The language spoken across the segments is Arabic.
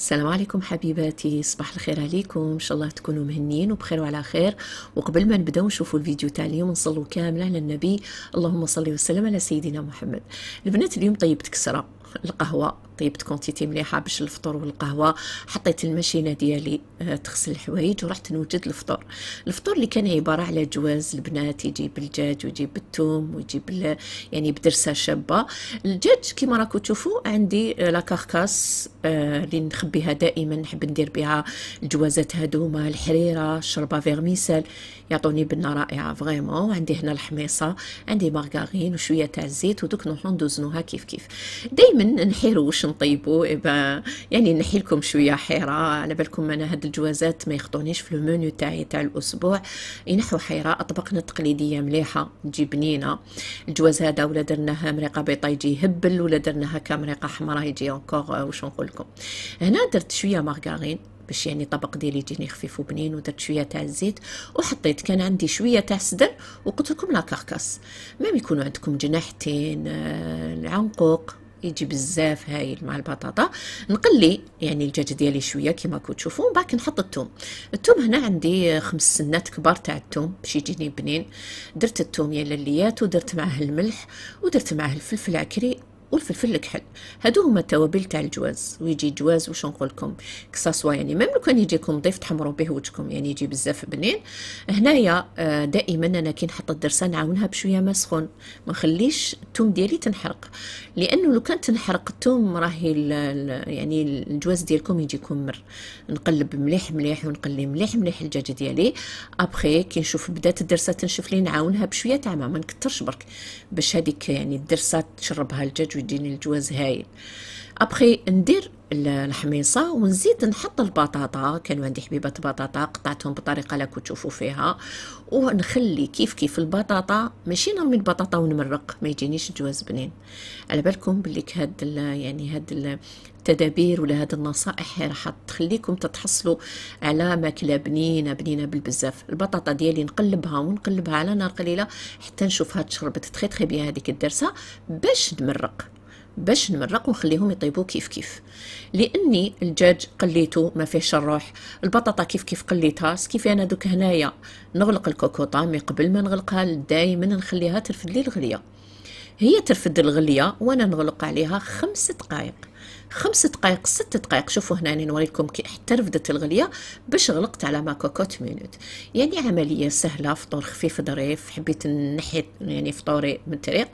السلام عليكم حبيباتي صباح الخير عليكم ان شاء الله تكونوا مهنيين وبخير وعلى خير وقبل ما نبداو نشوفوا الفيديو تاع اليوم نصلوا كامله على النبي اللهم صل وسلم على سيدنا محمد البنات اليوم طيبت كسره القهوه طيبت كونتيتي مليحه باش الفطور والقهوه حطيت الماشينه ديالي آه، تغسل الحوايج ورحت نوجد الفطور الفطور اللي كان عباره على جواز البنات يجيب الدجاج ويجيب الثوم ويجيب يعني بدرسه شابه الدجاج كما راكم تشوفوا عندي آه، لا كاركاس آه، اللي نخبيها دائما نحب ندير بها الجوازات هذوما الحريره الشربه فيغميسال يعطوني بنه رائعه فريمون عندي هنا الحميصه عندي مارغارين وشويه تاع الزيت ودوك نروحو ندوزنوها كيف كيف دائما نحيرو واش نطيبو إبا إيه يعني نحي لكم شويه حيره على بالكم انا هاد الجوازات ما يخطونيش في المنيو تاعي تاع الاسبوع ينحو حيره اطبقنا تقليديه مليحه تجي بنينه الجواز هذا ولا درناها مريقه بيضه يجي يهبل ولا درناها كمريقه حمراء يجي اونكور آه، واش نقول لكم هنا درت شويه مارغارين باش يعني الطبق ديالي يجيني خفيف وبنين ودرت شويه تاع الزيت وحطيت كان عندي شويه تاع السدر وقلت لكم لا كركاس ما يكونوا عندكم جناحتين آه، العنقوق يجي بزاف هايل مع البطاطا نقلي يعني الدجاج ديالي شويه كما تشوفوا ومن بعد نحط الثوم الثوم هنا عندي خمس سنات كبار تاع الثوم باش يجيني بنين درت الثوم يا لليات ودرت معاه الملح ودرت معاه الفلفل عكري والفلفل الكحل هادو هما التوابل تاع الجواز ويجي جواز واش نقول لكم كساسوا يعني ميم لو كان يجيكم ضيف تحمروا به وجهكم يعني يجي بزاف بنين هنايا آه، دائما انا كي نحط الدرسه نعاونها بشويه ما سخون ما نخليش الثوم ديالي تنحرق لانه لو كان تنحرق الثوم راهي يعني الجواز ديالكم يجيكم مر نقلب مليح مليح ونقلي مليح مليح الدجاج ديالي ابخي كي نشوف بدات الدرسه تنشف لي نعاونها بشويه تاع ما نكثرش برك باش هذيك يعني الدرسه تشربها الدجاج يديني الجواز هايل ابخي ندير الحميصه ونزيد نحط البطاطا كانوا عندي حبيبه بطاطا قطعتهم بطريقة اللي راكم تشوفوا فيها ونخلي كيف كيف البطاطا ماشي نرمي البطاطا ونمرق ما يجينيش جواز بنين على بالكم بليك هاد يعني هاد التدابير ولا هاد النصائح راح تخليكم تتحصلوا على ماكله بنينه بنينه بالبزاف البطاطا ديالي نقلبها ونقلبها على نار قليله حتى نشوفها تشربت تخي تخي بيان هذيك الدرسه باش نمرق باش نمرق ونخليهم يطيبوا كيف كيف لاني الدجاج قليته ما فيهش الروح البطاطا كيف كيف قليتها كيف انا دوك هنايا نغلق الكوكوطا مي قبل ما نغلقها دائما نخليها ترفد لي الغليه هي ترفد الغليه وانا نغلق عليها خمس دقائق خمس دقائق ست دقائق شوفوا هنا نوريكم كي حتى رفدت الغليه باش غلقت على ما مينوت يعني عمليه سهله فطور خفيف ظريف حبيت نحي يعني فطوري من الطريق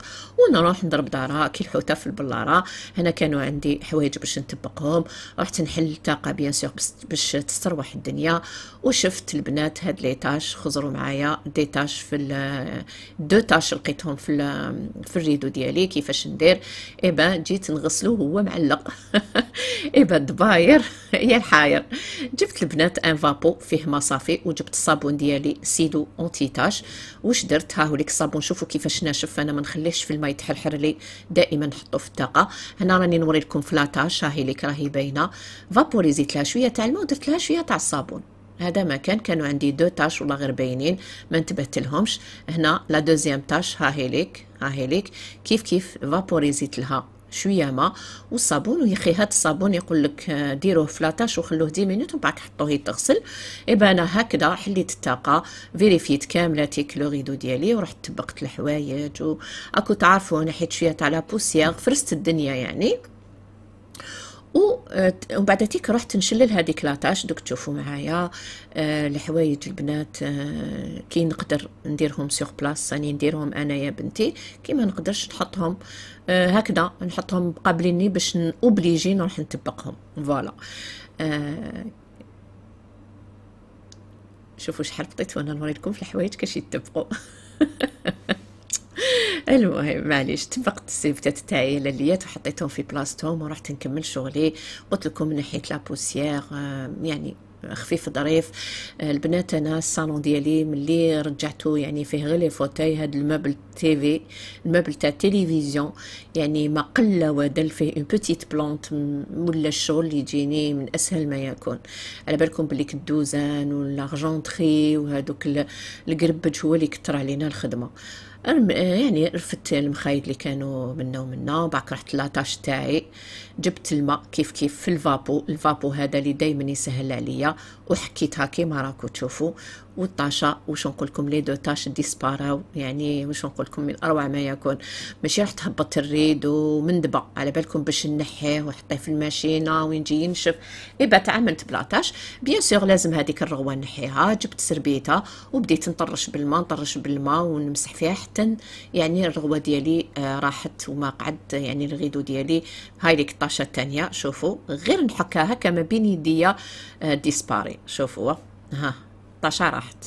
ونروح نضرب دارها كي الحوته في البلاره هنا كانوا عندي حوايج باش نطبقهم رحت نحل الطاقه بيان سيغ باش تستروح الدنيا وشفت البنات هاد تاش خزروا معايا دي تاش في دو تاش لقيتهم في في الريدو ديالي كيفاش ندير اي جيت نغسلو هو معلق إبد باير يا الحاير جبت البنات ان فابو فيه ما صافي وجبت الصابون ديالي سيدو اونتي تاش واش درت هاهو ليك الصابون شوفوا كيفاش ناشف انا ما نخليهش في الماء يتحرحر لي دائما نحطو في الطاقه هنا راني نوري لكم فلاتاج هاهي ليك راهي باينه فابوريزيت لها شويه تاع الماء ودرت لها شويه تاع الصابون هذا ما كان كانوا عندي دو تاش والله غير باينين ما انتبهت لهمش هنا لا دوزيام تاش ها هي ليك ها هي ليك كيف كيف فابوريزيت لها شويه ما والصابون ويخي هاد الصابون يقول لك آه، ديروه في لاطاش وخلوه 10 مينوت ومن بعد حطوه يتغسل ايبا انا هكذا حليت الطاقه فيريفيت كامله تيك لو غيدو ديالي ورحت طبقت الحوايج واكو تعرفوا انا حيت شويه تاع لا بوسيغ فرست الدنيا يعني آه، بعد تيك رحت نشلل هذيك لاطاش دوك تشوفوا معايا الحوايج آه، البنات آه، كي نقدر نديرهم سيغ بلاص راني نديرهم انايا بنتي كي ما نقدرش نحطهم هكذا نحطهم قابليني باش اوبليجي نروح نطبقهم فوالا شوفوا شحال بقيت وانا نوريلكم في الحوايج كاش يتبقوا المهم معليش تبقت السيفتات تاعي لليات وحطيتهم في بلاصتهم ورحت نكمل شغلي قلت لكم نحيت لابوسيير آه، يعني خفيف ظريف آه، البنات انا الصالون ديالي ملي رجعتو يعني فيه غير لي فوتاي هاد المبل تيفي المبل تاع التلفزيون يعني ما قل ودل فيه اون بوتيت بلونت ولا الشغل يجيني من اسهل ما يكون على بالكم بليك الدوزان ولا وهادوك وهذوك القربج هو اللي كثر علينا الخدمه آه، يعني رفدت المخايد اللي كانوا منا ومنا وبعد رحت لاطاش تاعي جبت الماء كيف كيف في الفابو الفابو هذا اللي دايما يسهل عليا وحكيت هاكي ما راكو تشوفوا والطاشا واش نقول لكم لي دو طاش ديسباراو يعني واش نقول لكم من اروع ما يكون ماشي راح تهبط الريد دبا على بالكم باش نحيه وحطيه في الماشينه وين نجي ينشف ايبا تعاملت بلا طاش بيان سور لازم هذيك الرغوه نحيها جبت سربيتها وبديت نطرش بالماء نطرش بالماء ونمسح فيها حتى يعني الرغوه ديالي آه راحت وما قعد يعني الغيدو ديالي هاي ديك الطاشه الثانيه شوفوا غير نحكها هكا ما بين يديا آه ديسباري يعني شوفوا ها طشرحت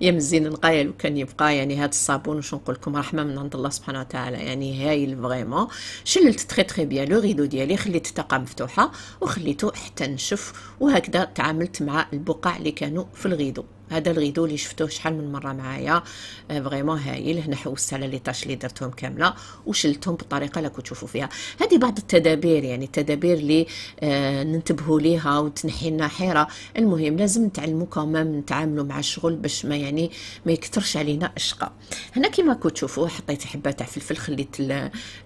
يا مزين لقايا لو كان يبقى يعني هاد الصابون واش نقول لكم رحمه من عند الله سبحانه وتعالى يعني هايل فريمون شللت تري تري بيان لو ريدو ديالي خليت الطاقه مفتوحه وخليته حتى نشف وهكذا تعاملت مع البقع اللي كانوا في الغيدو هذا الغيدو اللي شفتوه شحال من مره معايا آه، فريمون هايل هنا حوست على لي طاش اللي درتهم كامله وشلتهم بالطريقه اللي كتشوفوا فيها هذه بعض التدابير يعني التدابير اللي آه ننتبهوا ليها وتنحي لنا حيره المهم لازم نتعلموا كمان نتعاملوا مع الشغل باش ما يعني ما يكثرش علينا اشقاء هنا كما كتشوفوا حطيت حبه تاع فلفل خليت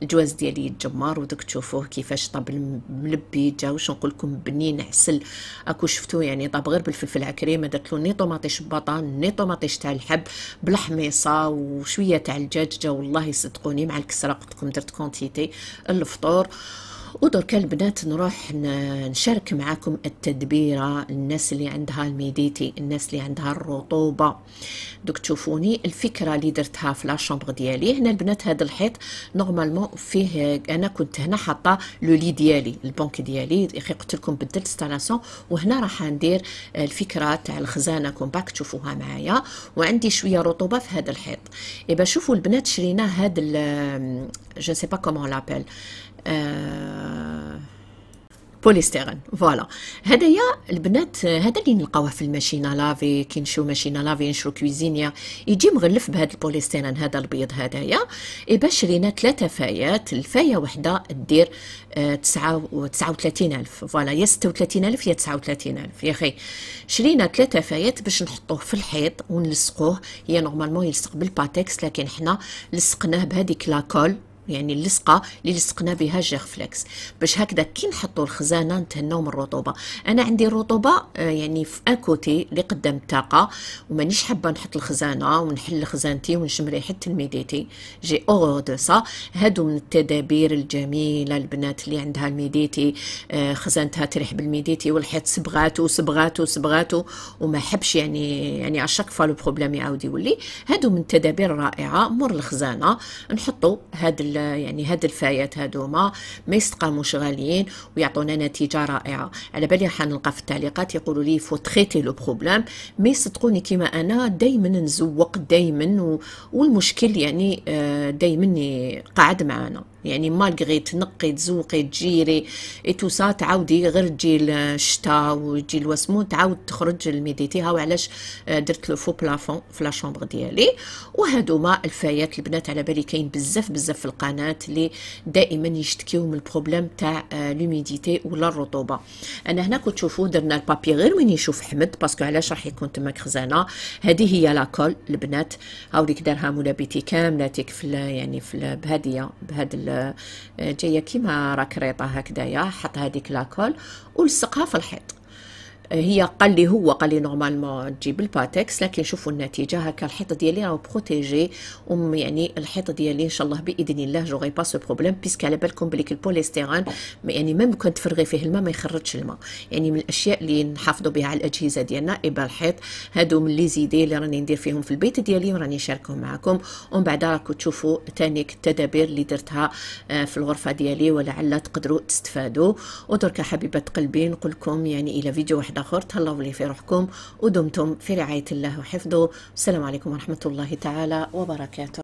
الجواز ديالي يتجمر ودوك تشوفوه كيفاش طاب ملبي جا واش نقول لكم بنين عسل اكو شفتوه يعني طاب غير بالفلفل عكري ما درت له ني طوماطي طماطيش بطان ني طماطيش تاع الحب بالحميصه وشويه تاع الدجاج والله صدقوني مع الكسره قلت لكم درت كونتيتي الفطور ودرك البنات نروح نشارك معاكم التدبيرة الناس اللي عندها الميديتي الناس اللي عندها الرطوبة دوك تشوفوني الفكرة اللي درتها في لاشومبر ديالي هنا البنات هذا الحيط نورمالمون فيه انا كنت هنا حاطة لو لي ديالي البنك ديالي اخي قلت لكم بدلت ستاناسيون وهنا راح ندير الفكرة تاع الخزانة كون باك تشوفوها معايا وعندي شوية رطوبة في هذا الحيط ايبا شوفوا البنات شرينا هذا جو سي با كومون لابيل آه، بوليستيرين فوالا هدايا البنات هذا اللي نلقاوه في الماشينه لافي كي نشرو ماشينه لافي نشرو كويزينيا يجي مغلف بهذا البوليستيرين هذا البيض هدايا اي باش شرينا ثلاثه فايات الفايه وحده دير آه، تسعة وتسعة وثلاثين ألف فوالا يا ستة وثلاثين ألف يا تسعة وثلاثين ألف يا خي شرينا ثلاثة فايات باش نحطوه في الحيط ونلصقوه هي نورمالمون يلصق بالباتكس لكن حنا لصقناه بهذيك لاكول يعني اللصقه اللي لصقنا بها جيغ فليكس باش هكذا كي نحطوا الخزانه نتهناو من الرطوبه انا عندي الرطوبه آه، يعني في اكوتي اللي قدام الطاقه ومانيش حابه نحط الخزانه ونحل خزانتي ونشم ريحه الميديتي جي اوغ دو سا هادو من التدابير الجميله البنات اللي عندها الميديتي آه، خزانتها تريح بالميديتي والحيط صبغاتو صبغاتو صبغاتو وما حبش يعني يعني اشاك فوا لو بروبليم يعاود يولي هادو من التدابير الرائعه مور الخزانه نحطوا هاد يعني هاد الفايات هادوما ما يستقاموش غاليين ويعطونا نتيجه رائعه على بالي راح نلقى في التعليقات يقولوا لي فو تريتي لو بروبليم مي صدقوني كيما انا دائما نزوق دائما والمشكل يعني آه، دائما قاعد معانا يعني ما تنقي تزوقي تجيري اي سا تعاودي غير تجي الشتاء وتجي الوسمون تعاود تخرج الميديتي هاو علاش آه، درت لو فو بلافون في لا شومبر ديالي وهادوما الفايات البنات على بالي كاين بزاف بزاف في القناه اللي دائما يشتكيو من البروبليم تاع آه، لوميديتي ولا الرطوبه انا هنا كنت تشوفوا درنا البابي غير وين يشوف حمد باسكو علاش راح يكون تما خزانه هذه هي لاكول البنات هاو ديك دارها ملابيتي كامله تيك في يعني في بهاديه بهاد جايه كيما راك ريطه هكذايا حط هذيك لاكول ولصقها في الحيط هي قال لي هو قال لي نورمالمون تجيب الباتكس لكن شوفوا النتيجه هكا الحيط ديالي راه بروتيجي ام يعني الحيط ديالي ان شاء الله باذن الله جوغي با سو بروبليم بيسك على بالكم بلي البوليستيران يعني ميم كنت تفرغي فيه الماء ما يخرجش الماء يعني من الاشياء اللي نحافظوا بها على الاجهزه ديالنا ابا الحيط هادو من لي زيدي اللي راني ندير فيهم في البيت ديالي وراني نشاركهم معكم ومن بعد راكم تشوفوا تانيك التدابير اللي درتها آه، في الغرفه ديالي ولعل تقدروا تستفادوا ودركا حبيبه قلبي نقول لكم يعني الى فيديو واحد آخر تهلاو لي في روحكم ودمتم في رعاية الله وحفظه السلام عليكم ورحمة الله تعالى وبركاته